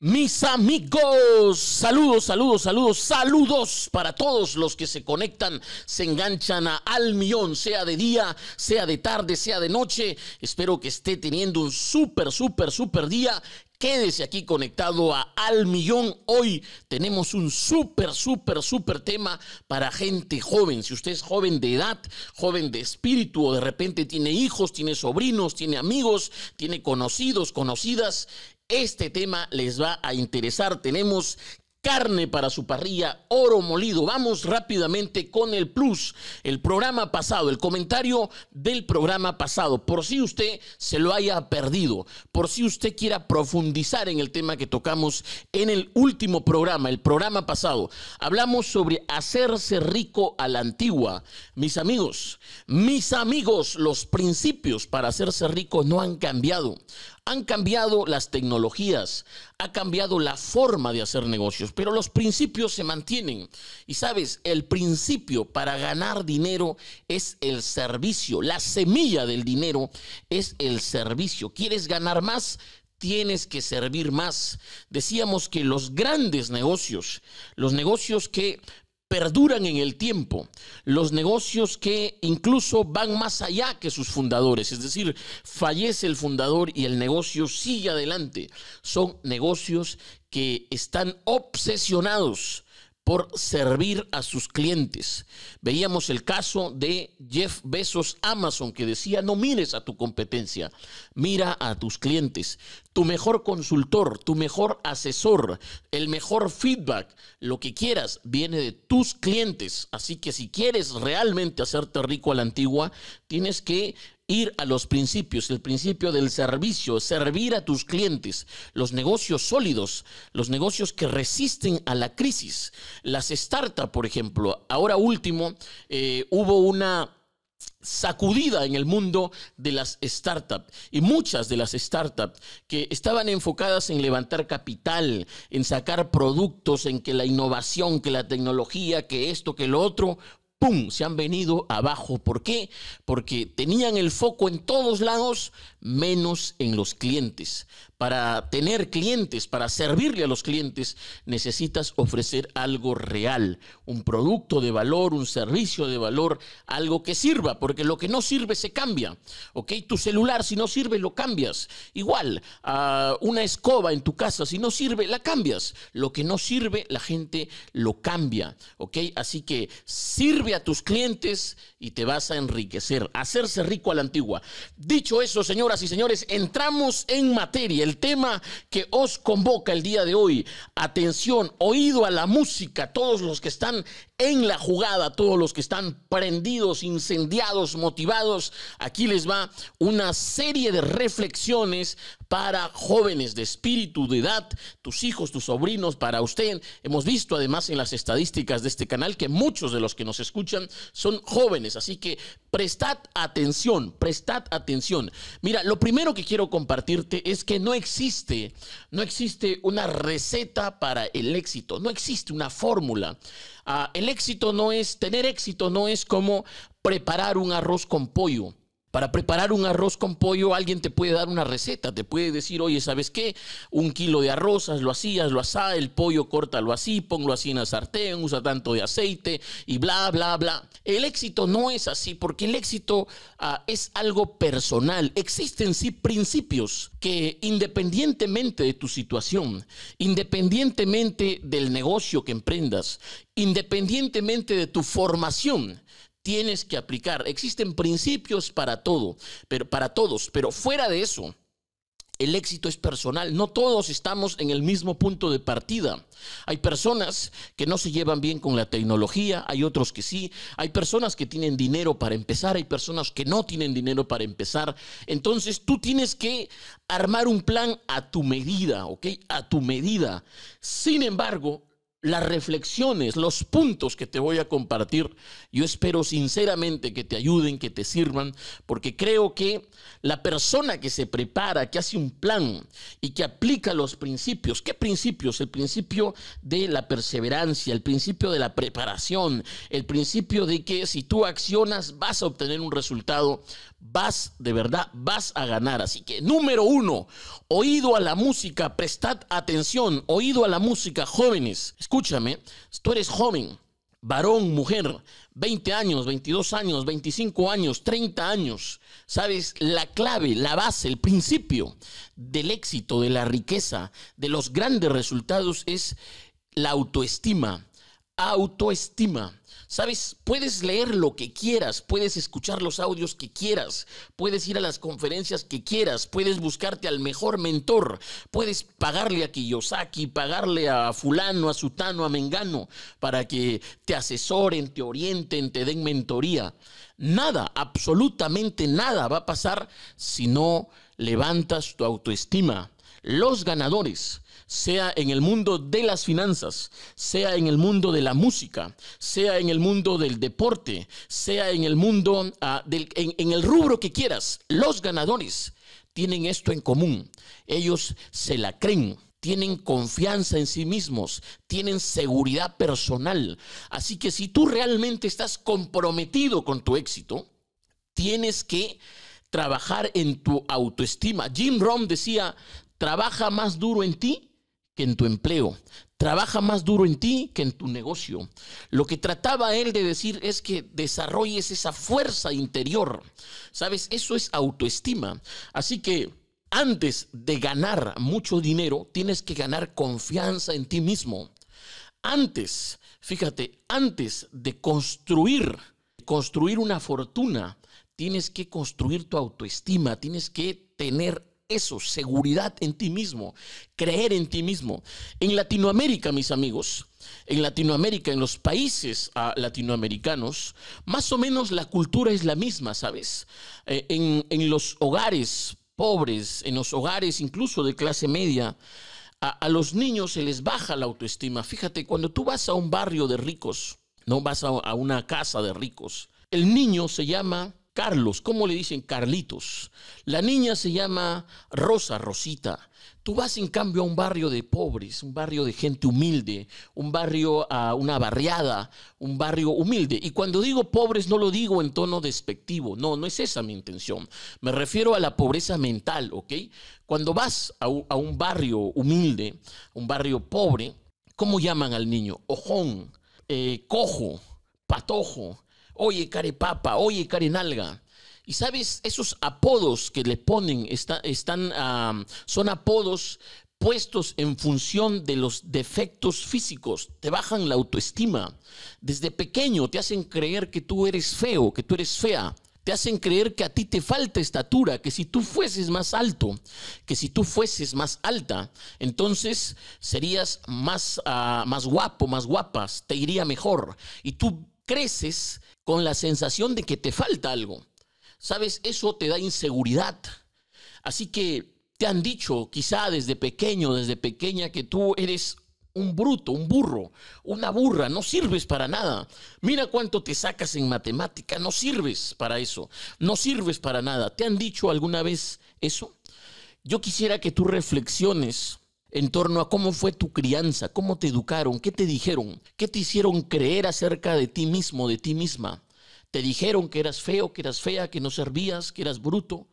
Mis amigos, saludos, saludos, saludos, saludos para todos los que se conectan, se enganchan a Al Millón, sea de día, sea de tarde, sea de noche. Espero que esté teniendo un súper, súper, súper día. Quédese aquí conectado a Al Millón. Hoy tenemos un súper, súper, súper tema para gente joven. Si usted es joven de edad, joven de espíritu o de repente tiene hijos, tiene sobrinos, tiene amigos, tiene conocidos, conocidas, este tema les va a interesar. Tenemos carne para su parrilla, oro molido. Vamos rápidamente con el plus, el programa pasado, el comentario del programa pasado, por si usted se lo haya perdido, por si usted quiera profundizar en el tema que tocamos en el último programa, el programa pasado. Hablamos sobre hacerse rico a la antigua. Mis amigos, mis amigos, los principios para hacerse rico no han cambiado. Han cambiado las tecnologías, ha cambiado la forma de hacer negocios, pero los principios se mantienen. Y sabes, el principio para ganar dinero es el servicio. La semilla del dinero es el servicio. ¿Quieres ganar más? tienes que servir más. Decíamos que los grandes negocios, los negocios que perduran en el tiempo, los negocios que incluso van más allá que sus fundadores, es decir, fallece el fundador y el negocio sigue adelante, son negocios que están obsesionados por servir a sus clientes. Veíamos el caso de Jeff Bezos Amazon que decía, no mires a tu competencia, mira a tus clientes. Tu mejor consultor, tu mejor asesor, el mejor feedback, lo que quieras, viene de tus clientes. Así que si quieres realmente hacerte rico a la antigua, tienes que ir a los principios, el principio del servicio, servir a tus clientes, los negocios sólidos, los negocios que resisten a la crisis, las startups, por ejemplo. Ahora último, eh, hubo una sacudida en el mundo de las startups y muchas de las startups que estaban enfocadas en levantar capital, en sacar productos, en que la innovación, que la tecnología, que esto, que lo otro, ¡pum!, se han venido abajo. ¿Por qué? Porque tenían el foco en todos lados, menos en los clientes para tener clientes, para servirle a los clientes, necesitas ofrecer algo real, un producto de valor, un servicio de valor, algo que sirva, porque lo que no sirve se cambia. ¿ok? Tu celular, si no sirve, lo cambias. Igual, ah, una escoba en tu casa, si no sirve, la cambias. Lo que no sirve, la gente lo cambia. ¿ok? Así que sirve a tus clientes y te vas a enriquecer, hacerse rico a la antigua. Dicho eso, señoras y señores, entramos en materia el tema que os convoca el día de hoy. Atención, oído a la música, todos los que están en la jugada todos los que están prendidos, incendiados, motivados. Aquí les va una serie de reflexiones para jóvenes de espíritu, de edad, tus hijos, tus sobrinos, para usted. Hemos visto además en las estadísticas de este canal que muchos de los que nos escuchan son jóvenes, así que prestad atención, prestad atención. Mira, lo primero que quiero compartirte es que no existe, no existe una receta para el éxito, no existe una fórmula. Ah, éxito no es, tener éxito no es como preparar un arroz con pollo. Para preparar un arroz con pollo alguien te puede dar una receta, te puede decir, oye, ¿sabes qué? Un kilo de arroz, lo hacías, lo así, el pollo córtalo así, ponlo así en la sartén, usa tanto de aceite y bla, bla, bla. El éxito no es así porque el éxito ah, es algo personal. Existen sí principios que independientemente de tu situación, independientemente del negocio que emprendas, independientemente de tu formación, tienes que aplicar. Existen principios para todo, pero para todos, pero fuera de eso, el éxito es personal. No todos estamos en el mismo punto de partida. Hay personas que no se llevan bien con la tecnología, hay otros que sí. Hay personas que tienen dinero para empezar, hay personas que no tienen dinero para empezar. Entonces tú tienes que armar un plan a tu medida, ¿ok? A tu medida. Sin embargo, las reflexiones, los puntos que te voy a compartir, yo espero sinceramente que te ayuden, que te sirvan, porque creo que la persona que se prepara, que hace un plan y que aplica los principios, ¿qué principios? El principio de la perseverancia, el principio de la preparación, el principio de que si tú accionas vas a obtener un resultado, vas de verdad, vas a ganar. Así que número uno, oído a la música, prestad atención, oído a la música, jóvenes escúchame, tú eres joven, varón, mujer, 20 años, 22 años, 25 años, 30 años, ¿sabes? La clave, la base, el principio del éxito, de la riqueza, de los grandes resultados es la autoestima, autoestima. Sabes, puedes leer lo que quieras, puedes escuchar los audios que quieras, puedes ir a las conferencias que quieras, puedes buscarte al mejor mentor, puedes pagarle a Kiyosaki, pagarle a fulano, a sutano, a mengano, para que te asesoren, te orienten, te den mentoría. Nada, absolutamente nada va a pasar si no levantas tu autoestima. Los ganadores sea en el mundo de las finanzas, sea en el mundo de la música, sea en el mundo del deporte, sea en el mundo, ah, del, en, el rubro que quieras, los ganadores tienen esto en común. Ellos se la creen tienen confianza en sí mismos, tienen seguridad personal. Así que si tú realmente estás comprometido con tu éxito, tienes que trabajar en tu autoestima. Jim Rohn decía, trabaja más duro en ti que en tu empleo. Trabaja más duro en ti que en tu negocio. Lo que trataba él de decir es que desarrolles esa fuerza interior. ¿Sabes? Eso es autoestima. Así que antes de ganar mucho dinero, tienes que ganar confianza en ti mismo. Antes, fíjate, antes de construir, construir una fortuna, tienes que construir tu autoestima, tienes que tener eso, seguridad en ti mismo, creer en ti mismo. En Latinoamérica, mis amigos, en Latinoamérica, en los países ah, latinoamericanos, más o menos la cultura es la misma, ¿sabes? Eh, en, los hogares pobres, en los hogares incluso de clase media, a, los niños se les baja la autoestima. Fíjate, cuando tú vas a un barrio de ricos, no vas a, a una casa de ricos, el niño se llama Carlos, ¿cómo le dicen Carlitos? La niña se llama Rosa Rosita. Tú vas en cambio a un barrio de pobres, un barrio de gente humilde, un barrio a ah, una barriada, un barrio humilde. Y cuando digo pobres no lo digo en tono despectivo, no, no es esa mi intención. Me refiero a la pobreza mental, ¿ok? Cuando vas a, un barrio humilde, un barrio pobre, ¿cómo llaman al niño? Ojón, eh, cojo, patojo, oye, papa, oye, carenalga. Y sabes, esos apodos que le ponen están, son apodos puestos en función de los defectos físicos, te bajan la autoestima. Desde pequeño te hacen creer que tú eres feo, que tú eres fea. Te hacen creer que a ti te falta estatura, que si tú fueses más alto, que si tú fueses más alta, entonces serías más, ah, más guapo, más guapas, te iría mejor. Y tú creces con la sensación de que te falta algo. Sabes, eso te da inseguridad. Así que te han dicho, quizá desde pequeño, desde pequeña, que tú eres un bruto, un burro, una burra, no sirves para nada. Mira cuánto te sacas en matemática, no sirves para eso, no sirves para nada. ¿Te han dicho alguna vez eso? Yo quisiera que tú reflexiones en torno a cómo fue tu crianza, cómo te educaron, qué te dijeron, qué te hicieron creer acerca de ti mismo, de ti misma. Te dijeron que eras feo, que eras fea, que no servías, que eras bruto.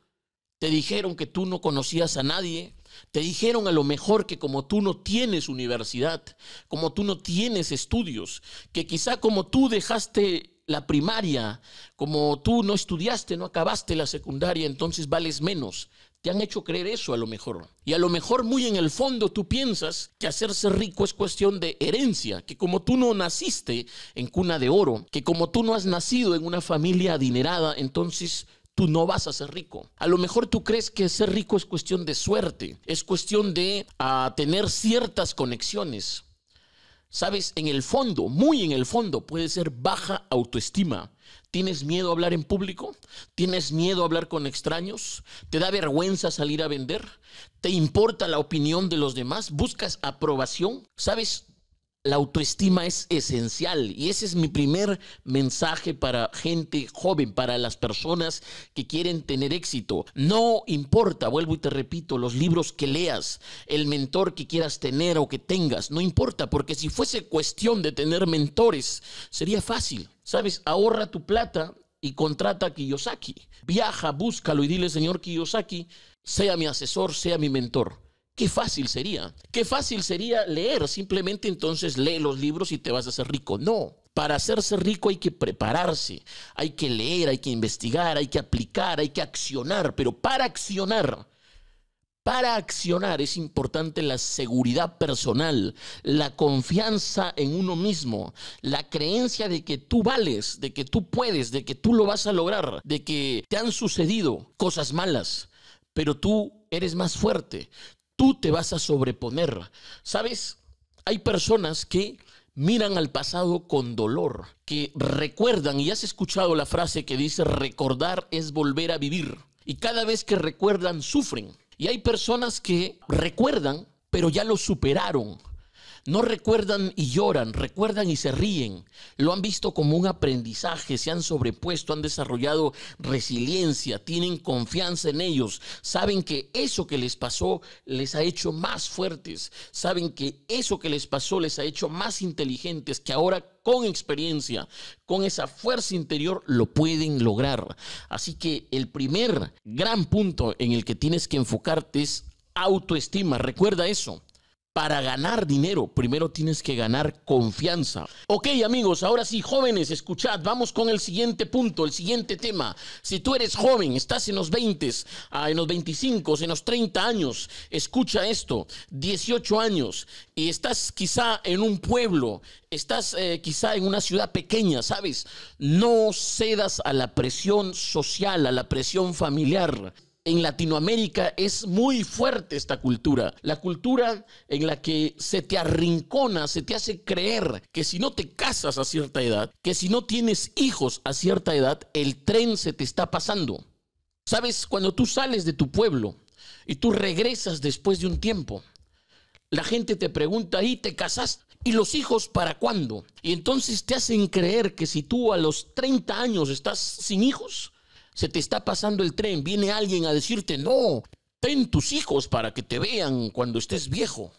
Te dijeron que tú no conocías a nadie. Te dijeron a lo mejor que como tú no tienes universidad, como tú no tienes estudios, que quizá como tú dejaste la primaria, como tú no estudiaste, no acabaste la secundaria, entonces vales menos. Te han hecho creer eso a lo mejor. Y a lo mejor muy en el fondo tú piensas que hacerse rico es cuestión de herencia, que como tú no naciste en cuna de oro, que como tú no has nacido en una familia adinerada, entonces tú no vas a ser rico. A lo mejor tú crees que ser rico es cuestión de suerte, es cuestión de ah, tener ciertas conexiones. Sabes, en el fondo, muy en el fondo, puede ser baja autoestima, ¿Tienes miedo a hablar en público? ¿Tienes miedo a hablar con extraños? ¿Te da vergüenza salir a vender? ¿Te importa la opinión de los demás? ¿Buscas aprobación? ¿Sabes? la autoestima es esencial y ese es mi primer mensaje para gente joven, para las personas que quieren tener éxito. No importa, vuelvo y te repito, los libros que leas, el mentor que quieras tener o que tengas, no importa, porque si fuese cuestión de tener mentores, sería fácil. Sabes, ahorra tu plata y contrata a Kiyosaki. Viaja, búscalo y dile, señor Kiyosaki, sea mi asesor, sea mi mentor Qué fácil sería. Qué fácil sería leer. Simplemente entonces lee los libros y te vas a hacer rico. No. Para hacerse rico hay que prepararse, hay que leer, hay que investigar, hay que aplicar, hay que accionar. Pero para accionar, para accionar es importante la seguridad personal, la confianza en uno mismo, la creencia de que tú vales, de que tú puedes, de que tú lo vas a lograr, de que te han sucedido cosas malas, pero tú eres más fuerte, tú te vas a sobreponer. ¿Sabes? Hay personas que miran al pasado con dolor, que recuerdan, y has escuchado la frase que dice, recordar es volver a vivir. Y cada vez que recuerdan, sufren. Y hay personas que recuerdan, pero ya lo superaron. No recuerdan y lloran, recuerdan y se ríen. Lo han visto como un aprendizaje, se han sobrepuesto, han desarrollado resiliencia, tienen confianza en ellos, saben que eso que les pasó les ha hecho más fuertes, saben que eso que les pasó les ha hecho más inteligentes, que ahora con experiencia, con esa fuerza interior, lo pueden lograr. Así que el primer gran punto en el que tienes que enfocarte es autoestima. Recuerda eso. Para ganar dinero, primero tienes que ganar confianza. Ok amigos, ahora sí, jóvenes, escuchad, vamos con el siguiente punto, el siguiente tema. Si tú eres joven, estás en los 20, ah, en los 25, en los 30 años, escucha esto, 18 años, y estás quizá en un pueblo, estás eh, quizá en una ciudad pequeña, ¿sabes? No cedas a la presión social, a la presión familiar en Latinoamérica es muy fuerte esta cultura. La cultura en la que se te arrincona, se te hace creer que si no te casas a cierta edad, que si no tienes hijos a cierta edad, el tren se te está pasando. Sabes, cuando tú sales de tu pueblo y tú regresas después de un tiempo, la gente te pregunta, ¿y te casas? ¿Y los hijos para cuándo? Y entonces te hacen creer que si tú a los 30 años estás sin hijos, se te está pasando el tren, viene alguien a decirte, no, ten tus hijos para que te vean cuando estés viejo,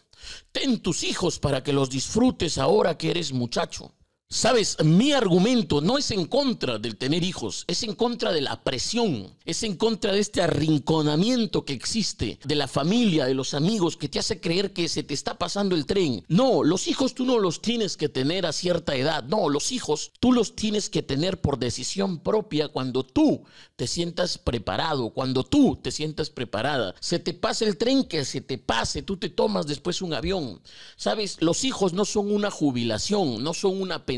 ten tus hijos para que los disfrutes ahora que eres muchacho. Sabes, mi argumento no es en contra del tener hijos, es en contra de la presión, es en contra de este arrinconamiento que existe de la familia, de los amigos, que te hace creer que se te está pasando el tren. No, los hijos tú no los tienes que tener a cierta edad, no, los hijos tú los tienes que tener por decisión propia cuando tú te sientas preparado, cuando tú te sientas preparada. Se te pasa el tren, que se te pase, tú te tomas después un avión. Sabes, los hijos no son una jubilación, no son una pensión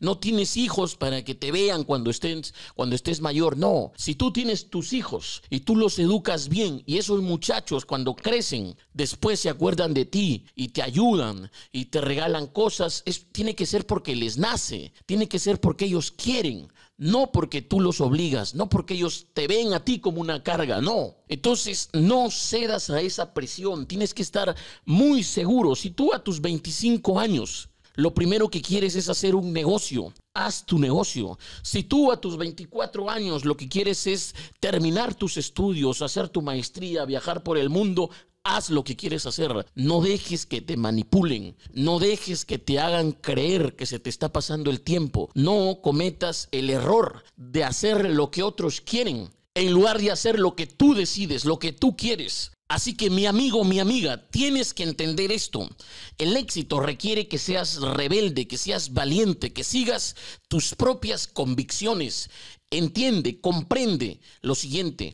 no tienes hijos para que te vean cuando estés, mayor, no. Si tú tienes tus hijos y tú los educas bien y esos muchachos cuando crecen después se acuerdan de ti y te ayudan y te regalan cosas, es, tiene que ser porque les nace, tiene que ser porque ellos quieren, no porque tú los obligas, no porque ellos te ven a ti como una carga, no. Entonces, no cedas a esa presión, tienes que estar muy seguro. Si tú a tus 25 años lo primero que quieres es hacer un negocio. Haz tu negocio. Si tú a tus 24 años lo que quieres es terminar tus estudios, hacer tu maestría, viajar por el mundo, haz lo que quieres hacer. No dejes que te manipulen. No dejes que te hagan creer que se te está pasando el tiempo. No cometas el error de hacer lo que otros quieren en lugar de hacer lo que tú decides, lo que tú quieres. Así que mi amigo, mi amiga, tienes que entender esto. El éxito requiere que seas rebelde, que seas valiente, que sigas tus propias convicciones. Entiende, comprende lo siguiente.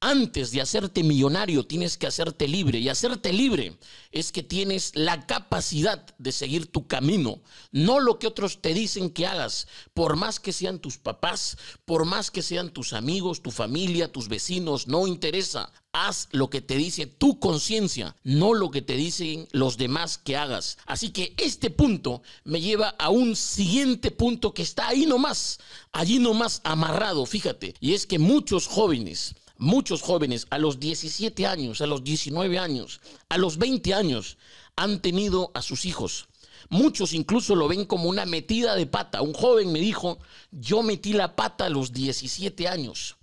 Antes de hacerte millonario, tienes que hacerte libre. Y hacerte libre es que tienes la capacidad de seguir tu camino, no lo que otros te dicen que hagas, por más que sean tus papás, por más que sean tus amigos, tu familia, tus vecinos, no interesa. Haz lo que te dice tu conciencia, no lo que te dicen los demás que hagas. Así que este punto me lleva a un siguiente punto que está ahí nomás, allí nomás amarrado, fíjate. Y es que muchos jóvenes Muchos jóvenes a los 17 años, a los 19 años, a los 20 años han tenido a sus hijos. Muchos incluso lo ven como una metida de pata. Un joven me dijo, yo metí la pata a los 17 años.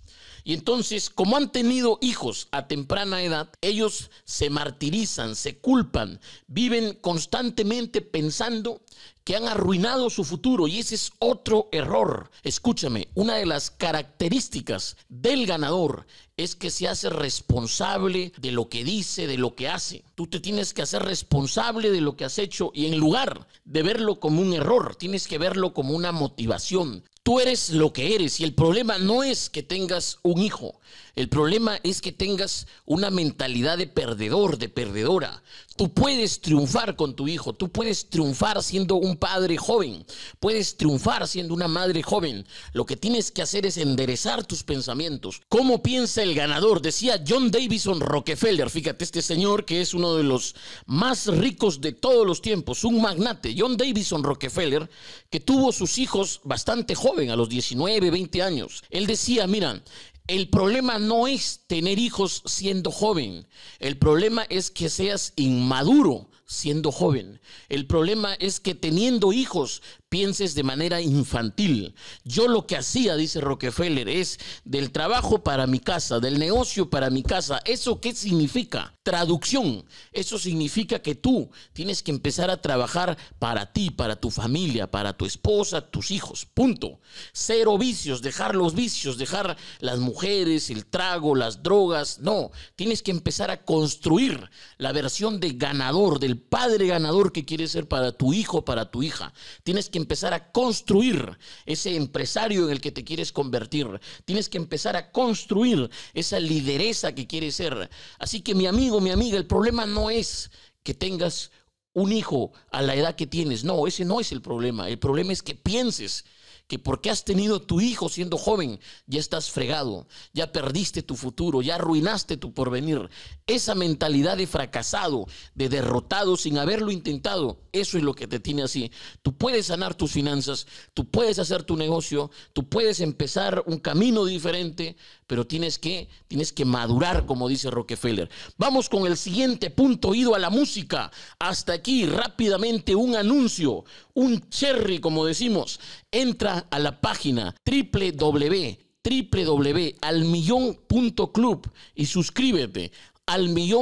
Y entonces, como han tenido hijos a temprana edad, ellos se martirizan, se culpan, viven constantemente pensando que han arruinado su futuro y ese es otro error. Escúchame, una de las características del ganador es que se hace responsable de lo que dice, de lo que hace. Tú te tienes que hacer responsable de lo que has hecho y en lugar de verlo como un error, tienes que verlo como una motivación. Tú eres lo que eres y el problema no es que tengas un hijo, el problema es que tengas una mentalidad de perdedor, de perdedora. Tú puedes triunfar con tu hijo, tú puedes triunfar siendo un padre joven, puedes triunfar siendo una madre joven. Lo que tienes que hacer es enderezar tus pensamientos. ¿Cómo piensa el ganador? Decía John Davison Rockefeller, fíjate, este señor que es uno de los más ricos de todos los tiempos, un magnate, John Davison Rockefeller, que tuvo sus hijos bastante joven, a los 19, 20 años. Él decía, mira, el problema no es tener hijos siendo joven, el problema es que seas inmaduro siendo joven. El problema es que teniendo hijos pienses de manera infantil. Yo lo que hacía, dice Rockefeller, es del trabajo para mi casa, del negocio para mi casa. ¿Eso qué significa? Traducción. Eso significa que tú tienes que empezar a trabajar para ti, para tu familia, para tu esposa, tus hijos. Punto. Cero vicios, dejar los vicios, dejar las mujeres, el trago, las drogas. No, tienes que empezar a construir la versión de ganador del padre ganador que quieres ser para tu hijo, para tu hija. Tienes que empezar a construir ese empresario en el que te quieres convertir. Tienes que empezar a construir esa lideresa que quieres ser. Así que mi amigo, mi amiga, el problema no es que tengas un hijo a la edad que tienes. No, ese no es el problema. El problema es que pienses que porque has tenido tu hijo siendo joven, ya estás fregado, ya perdiste tu futuro, ya arruinaste tu porvenir. Esa mentalidad de fracasado, de derrotado sin haberlo intentado, eso es lo que te tiene así. Tú puedes sanar tus finanzas, tú puedes hacer tu negocio, tú puedes empezar un camino diferente, pero tienes que, tienes que madurar, como dice Rockefeller. Vamos con el siguiente punto, ido a la música. Hasta aquí, rápidamente, un anuncio, un cherry, como decimos. Entra a la página www www.almillón.club y suscríbete al Y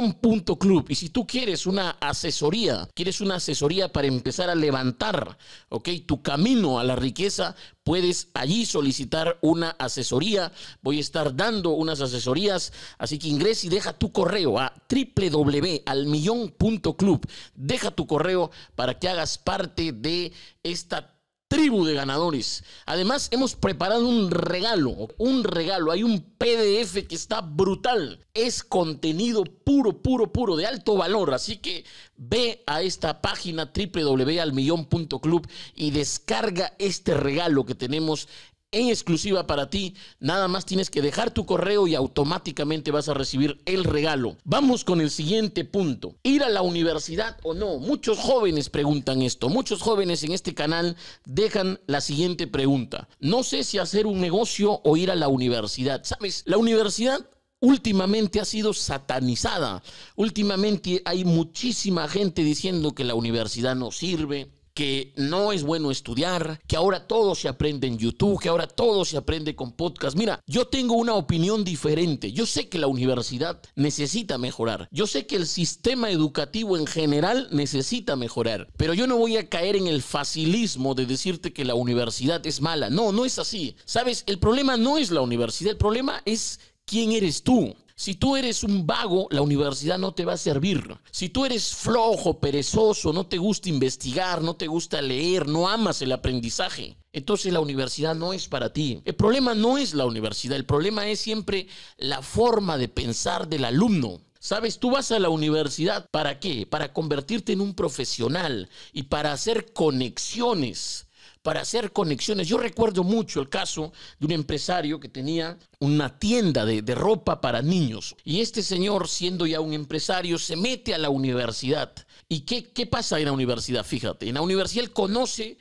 si tú quieres una asesoría, quieres una asesoría para empezar a levantar, ¿ok? Tu camino a la riqueza, puedes allí solicitar una asesoría. Voy a estar dando unas asesorías, así que ingresa y deja tu correo a www.almillón.club. Deja tu correo para que hagas parte de esta tribu de ganadores. Además, hemos preparado un regalo, un regalo. Hay un PDF que está brutal. Es contenido puro, puro, puro, de alto valor. Así que ve a esta página www.almillón.club y descarga este regalo que tenemos en exclusiva para ti. Nada más tienes que dejar tu correo y automáticamente vas a recibir el regalo. Vamos con el siguiente punto. ¿Ir a la universidad o no? Muchos jóvenes preguntan esto. Muchos jóvenes en este canal dejan la siguiente pregunta. No sé si hacer un negocio o ir a la universidad. ¿Sabes? La universidad últimamente ha sido satanizada. Últimamente hay muchísima gente diciendo que la universidad no sirve, que no es bueno estudiar, que ahora todo se aprende en YouTube, que ahora todo se aprende con podcast. Mira, yo tengo una opinión diferente. Yo sé que la universidad necesita mejorar. Yo sé que el sistema educativo en general necesita mejorar. Pero yo no voy a caer en el facilismo de decirte que la universidad es mala. No, no es así. Sabes, el problema no es la universidad, el problema es quién eres tú. Si tú eres un vago, la universidad no te va a servir. Si tú eres flojo, perezoso, no te gusta investigar, no te gusta leer, no amas el aprendizaje, entonces la universidad no es para ti. El problema no es la universidad, el problema es siempre la forma de pensar del alumno. Sabes, tú vas a la universidad para qué? Para convertirte en un profesional y para hacer conexiones para hacer conexiones. Yo recuerdo mucho el caso de un empresario que tenía una tienda de, ropa para niños y este señor, siendo ya un empresario, se mete a la universidad. ¿Y qué, qué pasa en la universidad? Fíjate, en la universidad él conoce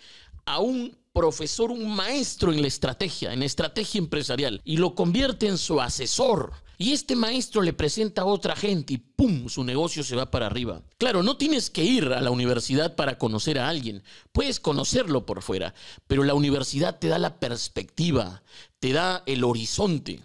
a un profesor, un maestro en la estrategia, en estrategia empresarial, y lo convierte en su asesor. Y este maestro le presenta a otra gente y ¡pum! su negocio se va para arriba. Claro, no tienes que ir a la universidad para conocer a alguien, puedes conocerlo por fuera, pero la universidad te da la perspectiva, te da el horizonte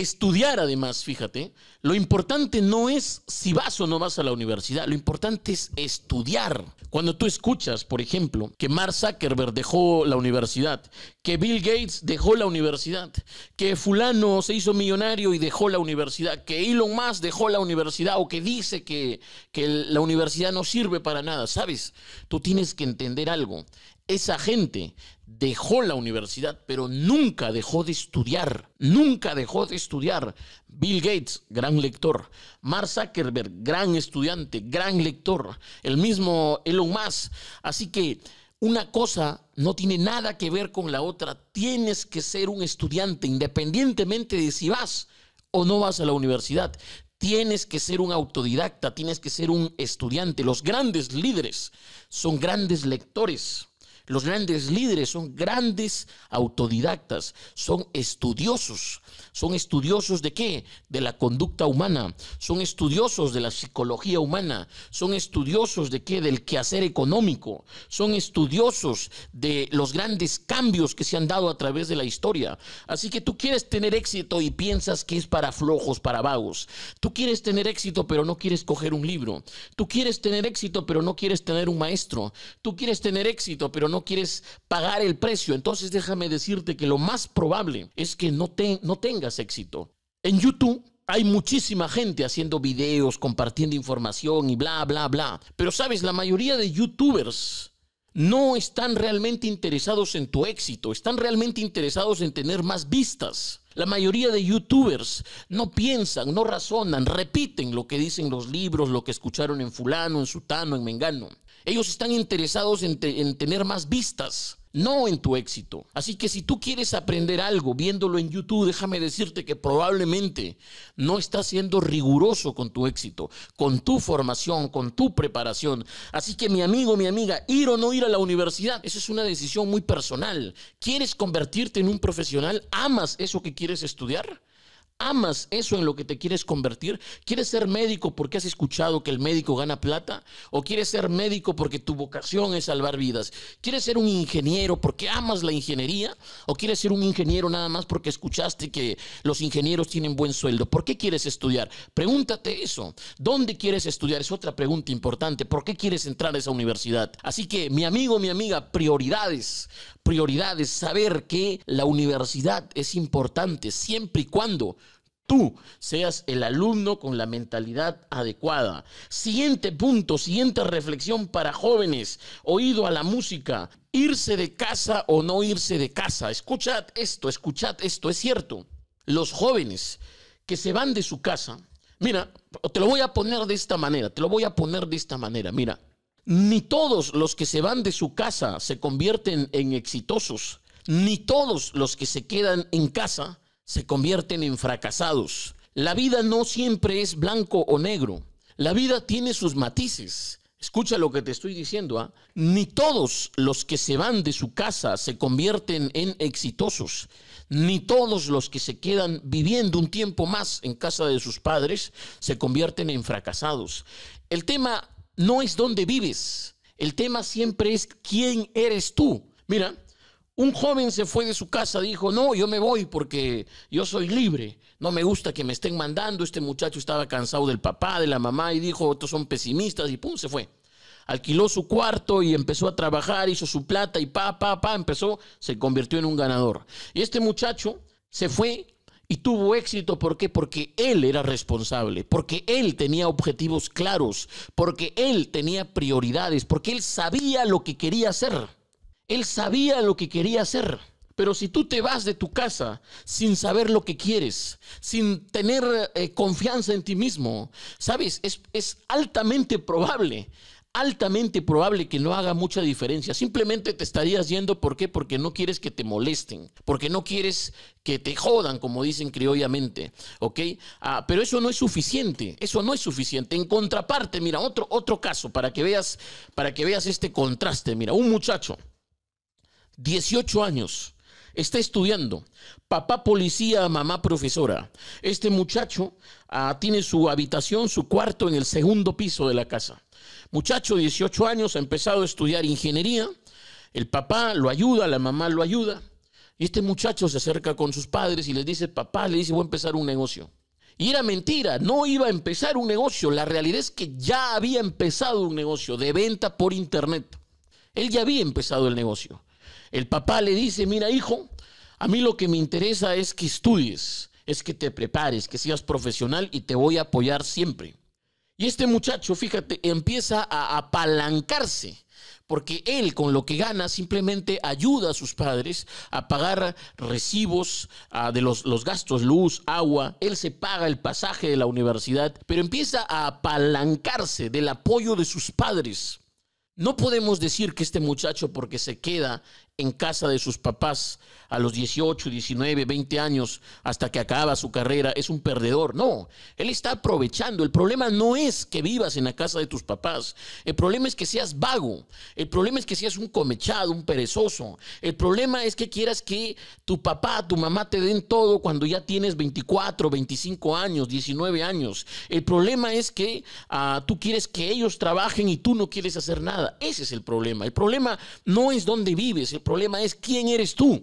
estudiar además, fíjate, lo importante no es si vas o no vas a la universidad, lo importante es estudiar. Cuando tú escuchas, por ejemplo, que Mark Zuckerberg dejó la universidad, que Bill Gates dejó la universidad, que fulano se hizo millonario y dejó la universidad, que Elon Musk dejó la universidad o que dice que, que la universidad no sirve para nada, ¿sabes? Tú tienes que entender algo. Esa gente dejó la universidad, pero nunca dejó de estudiar, nunca dejó de estudiar. Bill Gates, gran lector. Mark Zuckerberg, gran estudiante, gran lector. El mismo Elon Musk. Así que una cosa no tiene nada que ver con la otra. Tienes que ser un estudiante, independientemente de si vas o no vas a la universidad. Tienes que ser un autodidacta, tienes que ser un estudiante. Los grandes líderes son grandes lectores. Los grandes líderes son grandes autodidactas, son estudiosos. ¿Son estudiosos de qué? De la conducta humana, son estudiosos de la psicología humana, son estudiosos de qué? Del quehacer económico, son estudiosos de los grandes cambios que se han dado a través de la historia. Así que tú quieres tener éxito y piensas que es para flojos, para vagos. Tú quieres tener éxito pero no quieres coger un libro. Tú quieres tener éxito pero no quieres tener un maestro. Tú quieres tener éxito pero no no quieres pagar el precio. Entonces déjame decirte que lo más probable es que no, te, no tengas éxito. En YouTube hay muchísima gente haciendo videos, compartiendo información y bla, bla, bla. Pero sabes, la mayoría de youtubers no están realmente interesados en tu éxito, están realmente interesados en tener más vistas. La mayoría de youtubers no piensan, no razonan, repiten lo que dicen los libros, lo que escucharon en fulano, en sutano, en mengano. Ellos están interesados en, tener más vistas no en tu éxito. Así que si tú quieres aprender algo viéndolo en YouTube, déjame decirte que probablemente no estás siendo riguroso con tu éxito, con tu formación, con tu preparación. Así que mi amigo, mi amiga, ir o no ir a la universidad, eso es una decisión muy personal. ¿Quieres convertirte en un profesional? ¿Amas eso que quieres estudiar? amas eso en lo que te quieres convertir? ¿Quieres ser médico porque has escuchado que el médico gana plata? ¿O quieres ser médico porque tu vocación es salvar vidas? ¿Quieres ser un ingeniero porque amas la ingeniería? ¿O quieres ser un ingeniero nada más porque escuchaste que los ingenieros tienen buen sueldo? ¿Por qué quieres estudiar? Pregúntate eso. ¿Dónde quieres estudiar? Es otra pregunta importante. ¿Por qué quieres entrar a esa universidad? Así que, mi amigo, mi amiga, prioridades, prioridades, saber que la universidad es importante siempre y cuando tú seas el alumno con la mentalidad adecuada. Siguiente punto, siguiente reflexión para jóvenes, oído a la música, irse de casa o no irse de casa. Escuchad esto, escuchad esto, es cierto. Los jóvenes que se van de su casa, mira, te lo voy a poner de esta manera, te lo voy a poner de esta manera, mira. Ni todos los que se van de su casa se convierten en exitosos, ni todos los que se quedan en casa se convierten en fracasados. La vida no siempre es blanco o negro. La vida tiene sus matices. Escucha lo que te estoy diciendo. a ¿ah? Ni todos los que se van de su casa se convierten en exitosos. Ni todos los que se quedan viviendo un tiempo más en casa de sus padres se convierten en fracasados. El tema no es dónde vives. El tema siempre es quién eres tú. Mira, un joven se fue de su casa, dijo, no, yo me voy porque yo soy libre, no me gusta que me estén mandando, este muchacho estaba cansado del papá, de la mamá y dijo, estos son pesimistas y pum, se fue. Alquiló su cuarto y empezó a trabajar, hizo su plata y pa, pa, pa, empezó, se convirtió en un ganador. Y este muchacho se fue y tuvo éxito, ¿por qué? Porque él era responsable, porque él tenía objetivos claros, porque él tenía prioridades, porque él sabía lo que quería hacer. Él sabía lo que quería hacer. Pero si tú te vas de tu casa sin saber lo que quieres, sin tener eh, confianza en ti mismo, sabes, es, altamente probable, altamente probable que no haga mucha diferencia. Simplemente te estarías yendo, ¿por qué? Porque no quieres que te molesten, porque no quieres que te jodan, como dicen criollamente, ¿ok? Ah, pero eso no es suficiente, eso no es suficiente. En contraparte, mira, otro, otro caso para que veas, para que veas este contraste, mira, un muchacho 18 años, está estudiando. Papá policía, mamá profesora. Este muchacho ah, tiene su habitación, su cuarto en el segundo piso de la casa. Muchacho, 18 años, ha empezado a estudiar ingeniería. El papá lo ayuda, la mamá lo ayuda. Y este muchacho se acerca con sus padres y les dice, papá, le dice, voy a empezar un negocio. Y era mentira, no iba a empezar un negocio. La realidad es que ya había empezado un negocio de venta por internet. Él ya había empezado el negocio. El papá le dice, mira hijo, a mí lo que me interesa es que estudies, es que te prepares, que seas profesional y te voy a apoyar siempre. Y este muchacho, fíjate, empieza a apalancarse porque él con lo que gana simplemente ayuda a sus padres a pagar recibos de los, los, gastos, luz, agua, él se paga el pasaje de la universidad, pero empieza a apalancarse del apoyo de sus padres. No podemos decir que este muchacho porque se queda en casa de sus papás a los 18, 19, 20 años hasta que acaba su carrera es un perdedor. No, él está aprovechando. El problema no es que vivas en la casa de tus papás. El problema es que seas vago. El problema es que seas un comechado, un perezoso. El problema es que quieras que tu papá, tu mamá te den todo cuando ya tienes 24, 25 años, 19 años. El problema es que ah, tú quieres que ellos trabajen y tú no quieres hacer nada. Ese es el problema. El problema no es dónde vives. El el problema es quién eres tú.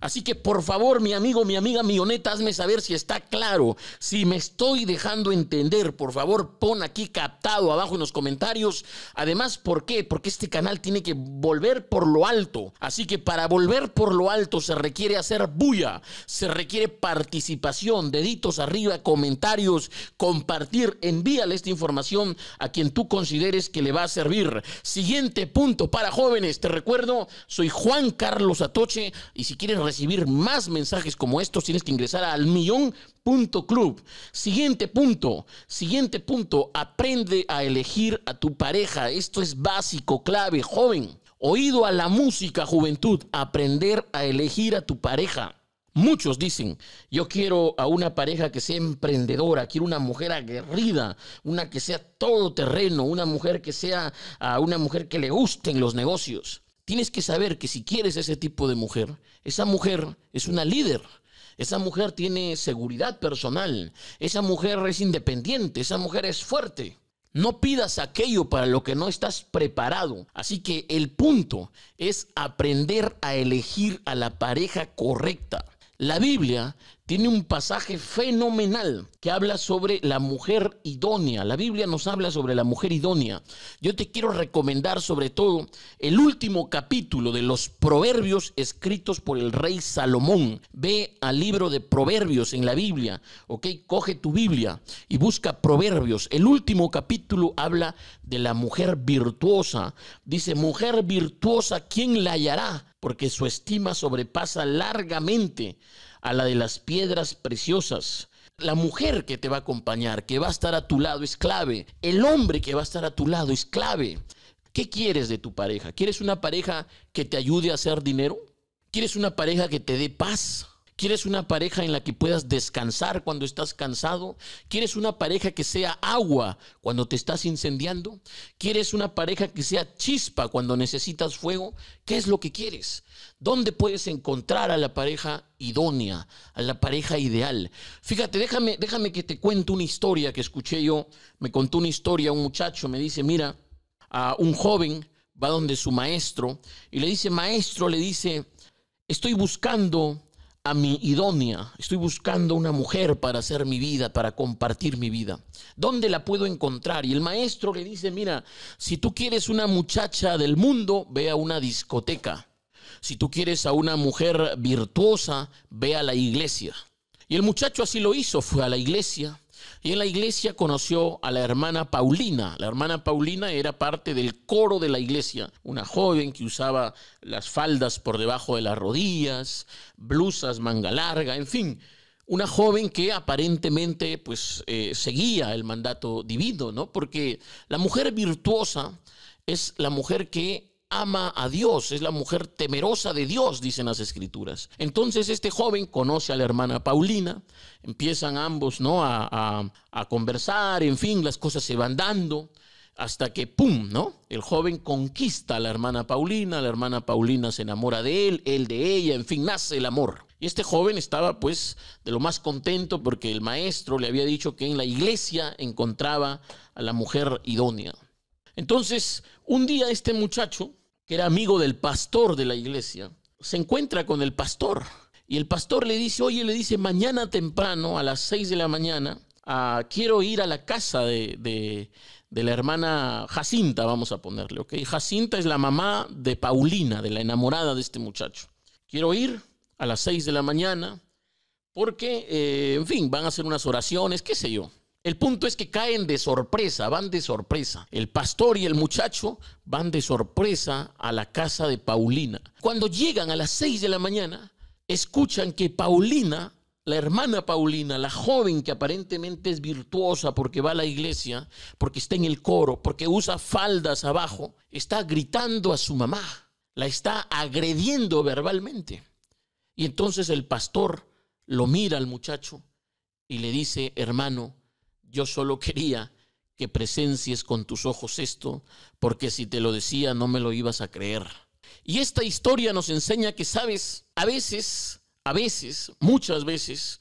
Así que por favor, mi amigo, mi amiga Mioneta, hazme saber si está claro, si me estoy dejando entender. Por favor, pon aquí captado abajo en los comentarios. Además, ¿por qué? Porque este canal tiene que volver por lo alto. Así que para volver por lo alto se requiere hacer bulla, se requiere participación, deditos arriba, comentarios, compartir, envíale esta información a quien tú consideres que le va a servir. Siguiente punto para jóvenes, te recuerdo, soy Juan Carlos Atoche y si quieres recibir más mensajes como estos, tienes que ingresar al millón.club. Siguiente punto, siguiente punto, aprende a elegir a tu pareja. Esto es básico, clave, joven. Oído a la música, juventud, aprender a elegir a tu pareja. Muchos dicen, yo quiero a una pareja que sea emprendedora, quiero una mujer aguerrida, una que sea todoterreno, una mujer que sea a una mujer que le gusten los negocios tienes que saber que si quieres ese tipo de mujer, esa mujer es una líder. Esa mujer tiene seguridad personal, esa mujer es independiente, esa mujer es fuerte. No pidas aquello para lo que no estás preparado. Así que el punto es aprender a elegir a la pareja correcta. La Biblia tiene un pasaje fenomenal que habla sobre la mujer idónea. La Biblia nos habla sobre la mujer idónea. Yo te quiero recomendar sobre todo el último capítulo de los proverbios escritos por el rey Salomón. Ve al libro de proverbios en la Biblia, ¿ok? Coge tu Biblia y busca proverbios. El último capítulo habla de la mujer virtuosa. Dice, mujer virtuosa, ¿quién la hallará? porque su estima sobrepasa largamente a la de las piedras preciosas. La mujer que te va a acompañar, que va a estar a tu lado, es clave. El hombre que va a estar a tu lado es clave. ¿Qué quieres de tu pareja? ¿Quieres una pareja que te ayude a hacer dinero? ¿Quieres una pareja que te dé paz? ¿Quieres una pareja en la que puedas descansar cuando estás cansado? ¿Quieres una pareja que sea agua cuando te estás incendiando? ¿Quieres una pareja que sea chispa cuando necesitas fuego? ¿Qué es lo que quieres? ¿Dónde puedes encontrar a la pareja idónea, a la pareja ideal? Fíjate, déjame, déjame que te cuente una historia que escuché yo. Me contó una historia un muchacho, me dice, mira, a un joven va donde su maestro y le dice, maestro, le dice, estoy buscando a mi idónea. Estoy buscando una mujer para hacer mi vida, para compartir mi vida. ¿Dónde la puedo encontrar? Y el maestro le dice, mira, si tú quieres una muchacha del mundo, ve a una discoteca. Si tú quieres a una mujer virtuosa, ve a la iglesia. Y el muchacho así lo hizo, fue a la iglesia, y en la iglesia conoció a la hermana Paulina. La hermana Paulina era parte del coro de la iglesia, una joven que usaba las faldas por debajo de las rodillas, blusas, manga larga, en fin una joven que aparentemente pues eh, seguía el mandato divino, ¿no? Porque la mujer virtuosa es la mujer que ama a Dios, es la mujer temerosa de Dios, dicen las escrituras. Entonces este joven conoce a la hermana Paulina, empiezan ambos ¿no? a, conversar, en fin, las cosas se van dando hasta que, ¡pum!, ¿no? El joven conquista a la hermana Paulina, la hermana Paulina se enamora de él, él de ella, en fin, nace el amor. Y este joven estaba pues de lo más contento porque el maestro le había dicho que en la iglesia encontraba a la mujer idónea. Entonces, un día este muchacho que era amigo del pastor de la iglesia, se encuentra con el pastor. Y el pastor le dice, oye, le dice, mañana temprano, a las 6 de la mañana, ah, quiero ir a la casa de, de, la hermana Jacinta, vamos a ponerle, ¿ok? Jacinta es la mamá de Paulina, de la enamorada de este muchacho. Quiero ir a las 6 de la mañana porque, eh, en fin, van a hacer unas oraciones, qué sé yo. El punto es que caen de sorpresa, van de sorpresa. El pastor y el muchacho van de sorpresa a la casa de Paulina. Cuando llegan a las seis de la mañana, escuchan que Paulina, la hermana Paulina, la joven que aparentemente es virtuosa porque va a la iglesia, porque está en el coro, porque usa faldas abajo, está gritando a su mamá, la está agrediendo verbalmente. Y entonces el pastor lo mira al muchacho y le dice, hermano, yo solo quería que presencies con tus ojos esto, porque si te lo decía no me lo ibas a creer. Y esta historia nos enseña que, sabes, a veces, a veces, muchas veces,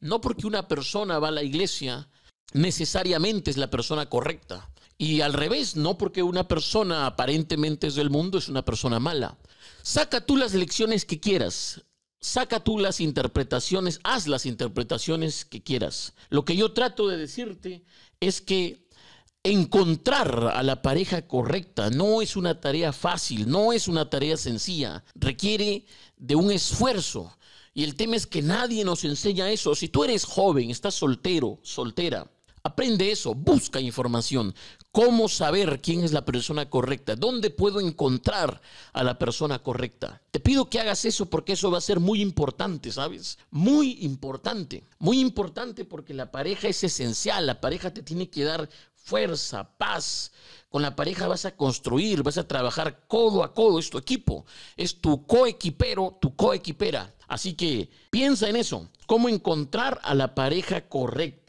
no porque una persona va a la iglesia, necesariamente es la persona correcta. Y al revés, no porque una persona aparentemente es del mundo, es una persona mala. Saca tú las lecciones que quieras, saca tú las interpretaciones, haz las interpretaciones que quieras. Lo que yo trato de decirte es que encontrar a la pareja correcta no es una tarea fácil, no es una tarea sencilla, requiere de un esfuerzo. Y el tema es que nadie nos enseña eso. Si tú eres joven, estás soltero, soltera, Aprende eso, busca información. ¿Cómo saber quién es la persona correcta? ¿Dónde puedo encontrar a la persona correcta? Te pido que hagas eso porque eso va a ser muy importante, ¿sabes? Muy importante. Muy importante porque la pareja es esencial. La pareja te tiene que dar fuerza, paz. Con la pareja vas a construir, vas a trabajar codo a codo. Es tu equipo, es tu coequipero, tu coequipera. Así que piensa en eso. ¿Cómo encontrar a la pareja correcta?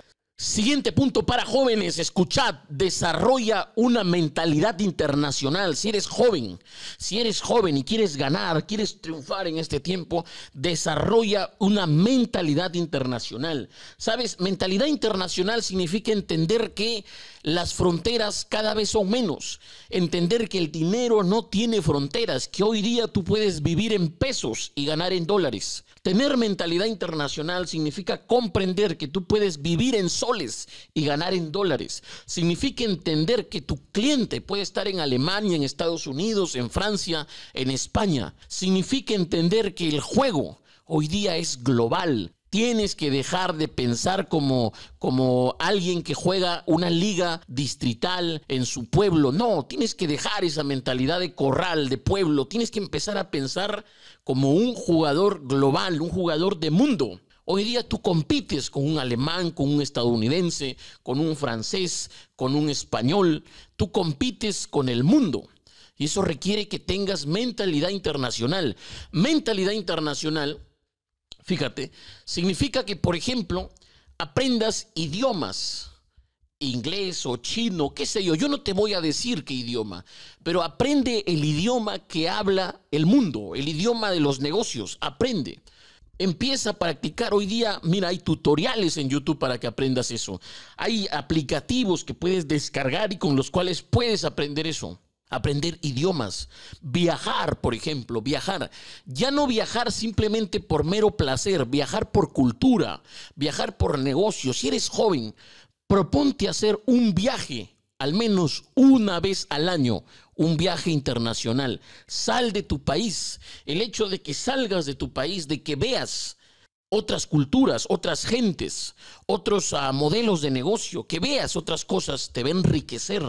Siguiente punto para jóvenes, escuchad, desarrolla una mentalidad internacional. Si eres joven, si eres joven y quieres ganar, quieres triunfar en este tiempo, desarrolla una mentalidad internacional. Sabes, mentalidad internacional significa entender que las fronteras cada vez son menos, entender que el dinero no tiene fronteras, que hoy día tú puedes vivir en pesos y ganar en dólares Tener mentalidad internacional significa comprender que tú puedes vivir en soles y ganar en dólares. Significa entender que tu cliente puede estar en Alemania, en Estados Unidos, en Francia, en España. Significa entender que el juego hoy día es global Tienes que dejar de pensar como, como alguien que juega una liga distrital en su pueblo. No, tienes que dejar esa mentalidad de corral, de pueblo. Tienes que empezar a pensar como un jugador global, un jugador de mundo. Hoy día tú compites con un alemán, con un estadounidense, con un francés, con un español. Tú compites con el mundo. Y eso requiere que tengas mentalidad internacional. Mentalidad internacional fíjate, significa que, por ejemplo, aprendas idiomas, inglés o chino, qué sé yo, yo no te voy a decir qué idioma, pero aprende el idioma que habla el mundo, el idioma de los negocios, aprende. Empieza a practicar hoy día, mira, hay tutoriales en YouTube para que aprendas eso. Hay aplicativos que puedes descargar y con los cuales puedes aprender eso aprender idiomas, viajar, por ejemplo, viajar. Ya no viajar simplemente por mero placer, viajar por cultura, viajar por negocios. Si eres joven, proponte hacer un viaje, al menos una vez al año, un viaje internacional. Sal de tu país. El hecho de que salgas de tu país, de que veas otras culturas, otras gentes, otros ah, modelos de negocio, que veas otras cosas, te va enriquecer,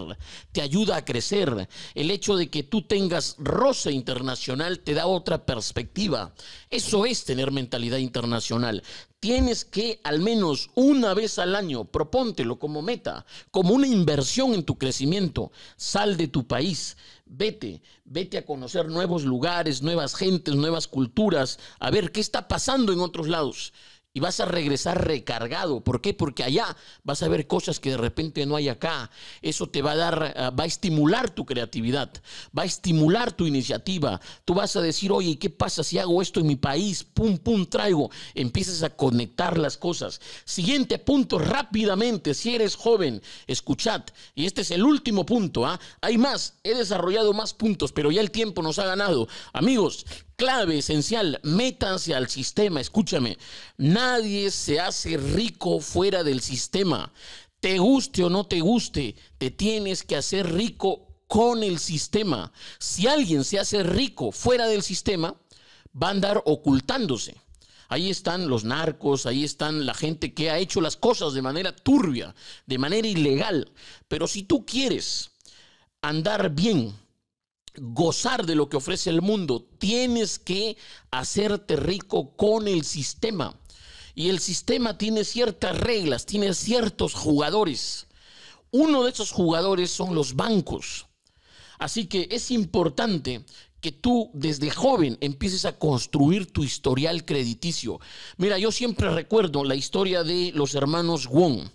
te ayuda a crecer. El hecho de que tú tengas rosa internacional te da otra perspectiva. Eso es tener mentalidad internacional tienes que al menos una vez al año, propóntelo como meta, como una inversión en tu crecimiento. Sal de tu país, vete, vete a conocer nuevos lugares, nuevas gentes, nuevas culturas, a ver qué está pasando en otros lados y vas a regresar recargado. ¿Por qué? Porque allá vas a ver cosas que de repente no hay acá. Eso te va a dar, ah, va a estimular tu creatividad, va a estimular tu iniciativa. Tú vas a decir, oye, ¿qué pasa si hago esto en mi país? Pum, pum, traigo. Empiezas a conectar las cosas. Siguiente punto, rápidamente, si eres joven, escuchad. Y este es el último punto. ¿ah? Hay más, he desarrollado más puntos, pero ya el tiempo nos ha ganado. Amigos, clave esencial, métanse al sistema, escúchame, nadie se hace rico fuera del sistema. Te guste o no te guste, te tienes que hacer rico con el sistema. Si alguien se hace rico fuera del sistema, va a andar ocultándose. Ahí están los narcos, ahí están la gente que ha hecho las cosas de manera turbia, de manera ilegal. Pero si tú quieres andar bien, gozar de lo que ofrece el mundo. Tienes que hacerte rico con el sistema. Y el sistema tiene ciertas reglas, tiene ciertos jugadores. Uno de esos jugadores son los bancos. Así que es importante que tú desde joven empieces a construir tu historial crediticio. Mira, yo siempre recuerdo la historia de los hermanos Wong.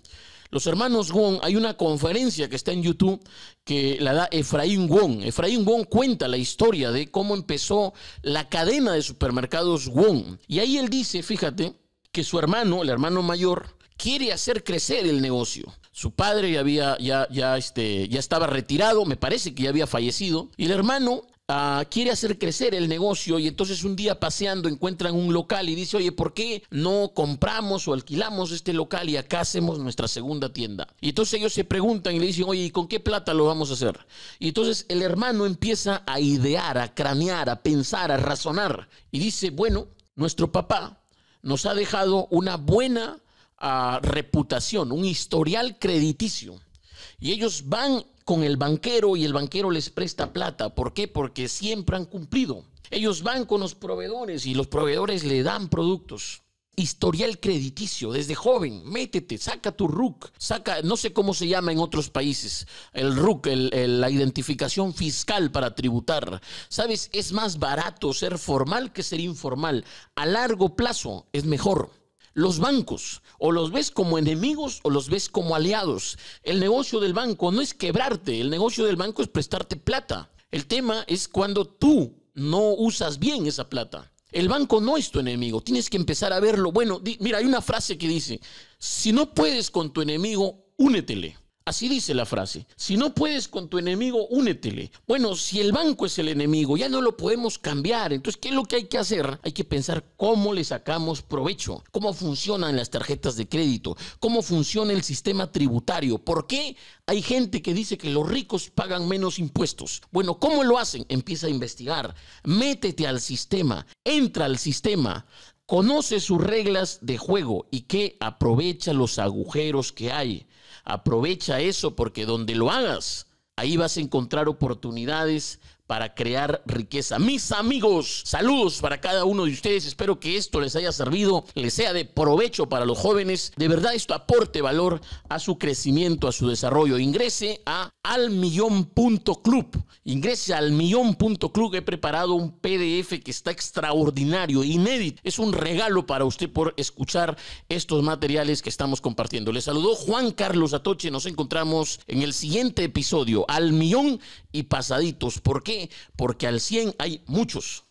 Los hermanos Wong, hay una conferencia que está en YouTube que la da Efraín Wong. Efraín Wong cuenta la historia de cómo empezó la cadena de supermercados Wong. Y ahí él dice, fíjate, que su hermano, el hermano mayor, quiere hacer crecer el negocio. Su padre ya había, ya, ya, este, ya estaba retirado, me parece que ya había fallecido, y el hermano Ah, quiere hacer crecer el negocio y entonces un día paseando encuentran un local y dice, oye, ¿por qué no compramos o alquilamos este local y acá hacemos nuestra segunda tienda? Y entonces ellos se preguntan y le dicen, oye, ¿y con qué plata lo vamos a hacer? Y entonces el hermano empieza a idear, a cranear, a pensar, a razonar y dice, bueno, nuestro papá nos ha dejado una buena ah, reputación, un historial crediticio. Y ellos van con el banquero y el banquero les presta plata. ¿Por qué? Porque siempre han cumplido. Ellos van con los proveedores y los proveedores le dan productos. Historial crediticio, desde joven, métete, saca tu RUC, saca, no sé cómo se llama en otros países, el RUC, la identificación fiscal para tributar. Sabes, es más barato ser formal que ser informal. A largo plazo es mejor los bancos. O los ves como enemigos o los ves como aliados. El negocio del banco no es quebrarte, el negocio del banco es prestarte plata. El tema es cuando tú no usas bien esa plata. El banco no es tu enemigo, tienes que empezar a verlo. Bueno, mira, hay una frase que dice, si no puedes con tu enemigo, únetele. Así dice la frase. Si no puedes con tu enemigo, únetele. Bueno, si el banco es el enemigo, ya no lo podemos cambiar. Entonces, ¿qué es lo que hay que hacer? Hay que pensar cómo le sacamos provecho, cómo funcionan las tarjetas de crédito, cómo funciona el sistema tributario. ¿Por qué hay gente que dice que los ricos pagan menos impuestos? Bueno, ¿cómo lo hacen? Empieza a investigar. Métete al sistema, entra al sistema, conoce sus reglas de juego y que aprovecha los agujeros que hay. Aprovecha eso porque donde lo hagas, ahí vas a encontrar oportunidades para crear riqueza. Mis amigos, saludos para cada uno de ustedes. Espero que esto les haya servido, les sea de provecho para los jóvenes. De verdad, esto aporte valor a su crecimiento, a su desarrollo. Ingrese a almillón.club. Ingrese a almillón.club. He preparado un PDF que está extraordinario, inédito. Es un regalo para usted por escuchar estos materiales que estamos compartiendo. Les saludó Juan Carlos Atoche. Nos encontramos en el siguiente episodio. Al millón y pasaditos. ¿Por qué? Porque al 100 hay muchos.